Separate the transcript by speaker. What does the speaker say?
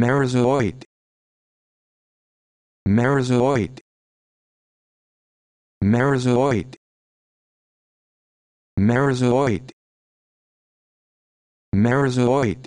Speaker 1: Merozoid Merozoid Merozoid Merozoid Merozoid